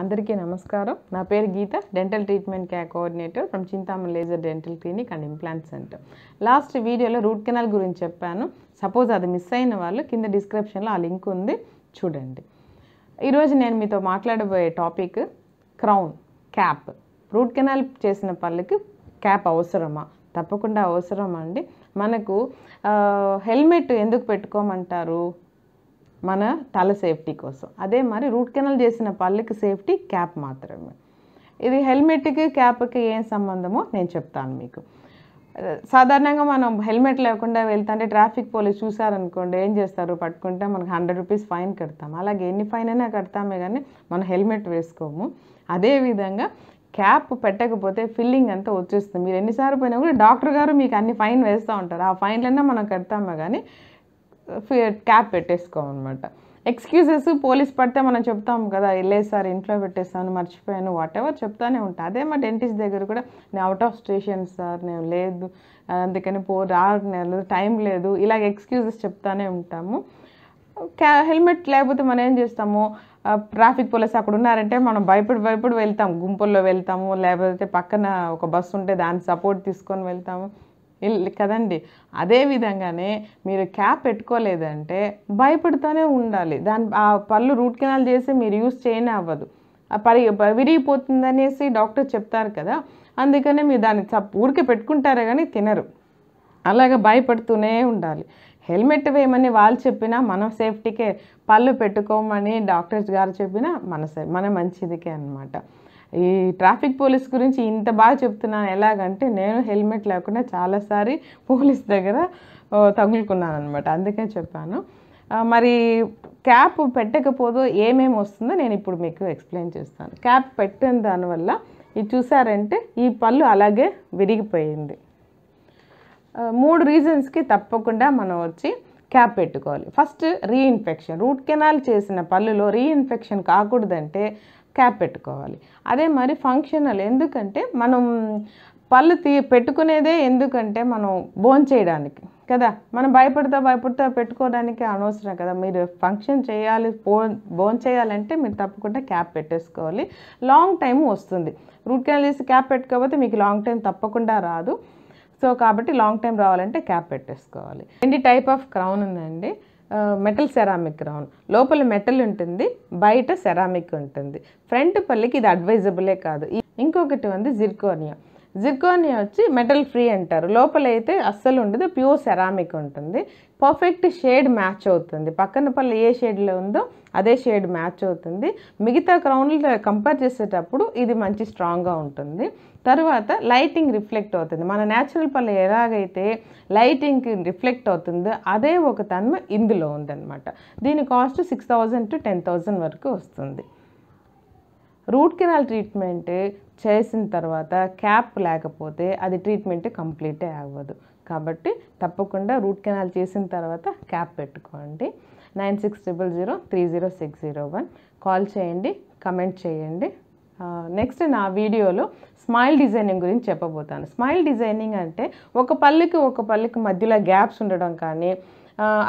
అందరికీ నమస్కారం నా పేరు Geeta dental treatment care coordinator from Chintama laser dental clinic and implant centre last వీడియోలో రూట్ కెనాల్ గురించి చెప్పాను సపోజ్ అది మిస్ అయిన వాళ్ళు కింద డిస్క్రిప్షన్లో ఆ లింక్ ఉంది చూడండి ఈరోజు నేను మీతో మాట్లాడబోయే topic crown cap root canal చేసిన పళ్ళకి క్యాప్ అవసరమా తప్పకుండా అవసరం అండి మనకు హెల్మెట్ ఎందుకు పెట్టుకోమంటారు మన తల సేఫ్టీ కోసం అదే మరి రూట్ కెనల్ చేసిన పళ్ళకి సేఫ్టీ క్యాప్ మాత్రమే ఇది హెల్మెట్కి క్యాప్కి ఏం సంబంధమో నేను చెప్తాను మీకు సాధారణంగా మనం హెల్మెట్ లేకుండా వెళ్తుంటే ట్రాఫిక్ పోలీస్ చూసారనుకోండి ఏం చేస్తారు పట్టుకుంటే మనకు హండ్రెడ్ రూపీస్ ఫైన్ కడతాం అలాగే ఎన్ని ఫైన్ అయినా కడతామే కానీ మనం హెల్మెట్ వేసుకోము అదేవిధంగా క్యాప్ పెట్టకపోతే ఫిల్లింగ్ అంతా వచ్చేస్తుంది మీరు ఎన్నిసార్లు పోయినా కూడా డాక్టర్ గారు మీకు అన్ని ఫైన్ వేస్తూ ఉంటారు ఆ ఫైన్లన్నా మనం కడతామే కానీ క్యాప్ పెట్టేసుకోమన్నమాట ఎక్స్క్యూజెస్ పోలీస్ పడితే మనం చెప్తాం కదా వెళ్ళే సార్ ఇంట్లో పెట్టేస్తాను మర్చిపోయాను వాట్ ఎవర్ చెప్తానే ఉంటా అదే మా డెంటిస్ట్ దగ్గర కూడా నేను అవుట్ ఆఫ్ స్టేషన్ సార్ నేను లేదు అందుకని పో రాలేదు టైం లేదు ఇలాగ ఎక్స్క్యూజెస్ చెప్తానే ఉంటాము హెల్మెట్ లేకపోతే మనం ఏం చేస్తాము ట్రాఫిక్ పోలీస్ అక్కడ ఉన్నారంటే మనం భయపడి భయపడి వెళ్తాం గుంపుల్లో వెళ్తాము లేకపోతే పక్కన ఒక బస్సు ఉంటే దాన్ని సపోర్ట్ తీసుకొని వెళ్తాము కదండి అదేవిధంగానే మీరు క్యాప్ పెట్టుకోలేదంటే భయపడుతూనే ఉండాలి దాని ఆ పళ్ళు రూట్ కెనాల్ చేసి మీరు యూస్ చేయనే అవ్వదు పరి విరిగిపోతుందనేసి డాక్టర్ చెప్తారు కదా అందుకనే మీరు దాన్ని ఊరికే పెట్టుకుంటారే కానీ తినరు అలాగే భయపడుతూనే ఉండాలి హెల్మెట్ వేయమని వాళ్ళు చెప్పినా మనం సేఫ్టీకే పళ్ళు పెట్టుకోమని డాక్టర్స్ గారు చెప్పినా మన మన మంచిదికే అనమాట ఈ ట్రాఫిక్ పోలీస్ గురించి ఇంత బాగా చెప్తున్నాను ఎలాగంటే నేను హెల్మెట్ లేకుండా చాలాసారి పోలీస్ దగ్గర తగులుకున్నాను అనమాట అందుకే చెప్పాను మరి క్యాప్ పెట్టకపోదు ఏమేమి వస్తుందో నేను ఇప్పుడు మీకు ఎక్స్ప్లెయిన్ చేస్తాను క్యాప్ పెట్టిన దానివల్ల ఇది చూసారంటే ఈ పళ్ళు అలాగే విరిగిపోయింది మూడు రీజన్స్కి తప్పకుండా మనం వచ్చి క్యాప్ పెట్టుకోవాలి ఫస్ట్ రీఇన్ఫెక్షన్ రూట్ కెనాల్ చేసిన పళ్ళులో రీఇన్ఫెక్షన్ కాకూడదంటే క్యాప్ పెట్టుకోవాలి అదే మరి ఫంక్షనల్ ఎందుకంటే మనం పళ్ళు తీ పెట్టుకునేదే ఎందుకంటే మనం బోన్ చేయడానికి కదా మనం భయపడతా భయపడతా పెట్టుకోవడానికి అనవసరం కదా మీరు ఫంక్షన్ చేయాలి బోన్ బోన్ చేయాలంటే మీరు తప్పకుండా క్యాప్ పెట్టేసుకోవాలి లాంగ్ టైం వస్తుంది రూట్ కెనాల్ చేసి క్యాప్ పెట్టుకోకపోతే మీకు లాంగ్ టైం తప్పకుండా రాదు సో కాబట్టి లాంగ్ టైం రావాలంటే క్యాప్ పెట్టేసుకోవాలి ఎన్ని టైప్ ఆఫ్ క్రౌన్ ఉందండి మెటల్ సెరామిక్ క్రౌన్ లోపల మెటల్ ఉంటుంది బయట సెరామిక్ ఉంటుంది ఫ్రంట్ పల్లికి ఇది అడ్వైజబులే కాదు ఇంకొకటి ఉంది జిర్కోనియా జిర్కోనియా వచ్చి మెటల్ ఫ్రీ అంటారు లోపలైతే అస్సలు ఉండదు ప్యూర్ సెరామిక్ ఉంటుంది పర్ఫెక్ట్ షేడ్ మ్యాచ్ అవుతుంది పక్కన పళ్ళు ఏ షేడ్లో ఉందో అదే షేడ్ మ్యాచ్ అవుతుంది మిగతా క్రౌన్లు కంపేర్ చేసేటప్పుడు ఇది మంచి స్ట్రాంగ్గా ఉంటుంది తర్వాత లైటింగ్ రిఫ్లెక్ట్ అవుతుంది మన న్యాచురల్ పళ్ళు ఎలాగైతే లైటింగ్కి రిఫ్లెక్ట్ అవుతుందో అదే ఒక తన్మ ఇందులో ఉందన్నమాట దీని కాస్ట్ సిక్స్ టు టెన్ వరకు వస్తుంది రూట్ కెనాల్ ట్రీట్మెంట్ చేసిన తర్వాత క్యాప్ లేకపోతే అది ట్రీట్మెంట్ కంప్లీటే అవ్వదు కాబట్టి తప్పకుండా రూట్ కెనాల్ చేసిన తర్వాత క్యాప్ పెట్టుకోండి nine six triple zero three zero six zero one call చేయండి కమెంట్ చేయండి నెక్స్ట్ నా వీడియోలో స్మైల్ డిజైనింగ్ గురించి చెప్పబోతాను స్మైల్ డిజైనింగ్ అంటే ఒక పల్లెకి ఒక పల్లెకి మధ్యలో గ్యాప్స్ ఉండడం కానీ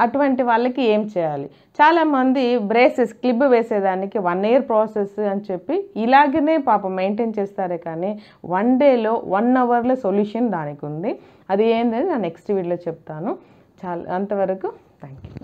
అటువంటి వాళ్ళకి ఏం చేయాలి చాలామంది బ్రేసెస్ క్లిబ్ వేసేదానికి వన్ ఇయర్ ప్రాసెస్ అని చెప్పి ఇలాగనే పాపం మెయింటైన్ చేస్తారే కానీ వన్ డేలో వన్ అవర్లో సొల్యూషన్ దానికి ఉంది అది ఏంటని నా నెక్స్ట్ వీడియోలో చెప్తాను చాలా అంతవరకు థ్యాంక్ యూ